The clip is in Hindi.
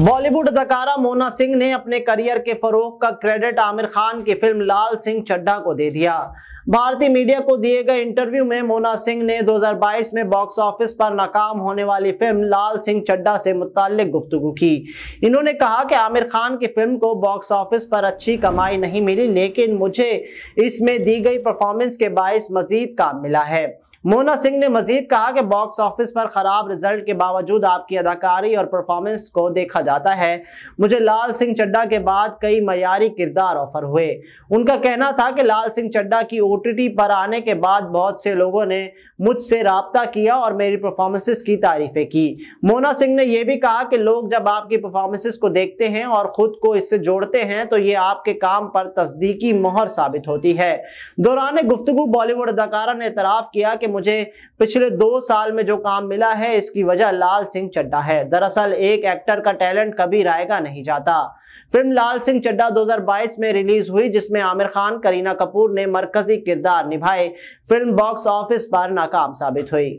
बॉलीवुड अदाकारा मोना सिंह ने अपने करियर के फरोग का क्रेडिट आमिर खान की फिल्म लाल सिंह चड्ढा को दे दिया भारतीय मीडिया को दिए गए इंटरव्यू में मोना सिंह ने 2022 में बॉक्स ऑफिस पर नाकाम होने वाली फिल्म लाल सिंह चड्ढा से मुतल गुफ्तु की इन्होंने कहा कि आमिर खान की फिल्म को बॉक्स ऑफिस पर अच्छी कमाई नहीं मिली लेकिन मुझे इसमें दी गई परफॉर्मेंस के बायस मजीद काम मिला है मोना सिंह ने मजीद कहा कि बॉक्स ऑफिस पर खराब रिजल्ट के बावजूद आपकी अदाकारी और परफॉर्मेंस को देखा जाता है मुझे लाल सिंह चड्डा के बाद कई मयारी किरदार ऑफर हुए उनका कहना था कि लाल सिंह चड्डा की ओ पर आने के बाद बहुत से लोगों ने मुझसे रबता किया और मेरी परफॉर्मेंसेस की तारीफें की मोना सिंह ने यह भी कहा कि लोग जब आपकी परफॉर्मेंसेस को देखते हैं और ख़ुद को इससे जोड़ते हैं तो ये आपके काम पर तस्दीकी मोहर साबित होती है दौरान गुफ्तु बॉलीवुड अदाकारा ने इतराफ़ किया कि मुझे पिछले दो साल में जो काम मिला है इसकी वजह लाल सिंह चड्डा है दरअसल एक एक्टर का टैलेंट कभी रायगा नहीं जाता फिल्म लाल सिंह चड्डा 2022 में रिलीज हुई जिसमें आमिर खान करीना कपूर ने मरकजी किरदार निभाए फिल्म बॉक्स ऑफिस पर नाकाम साबित हुई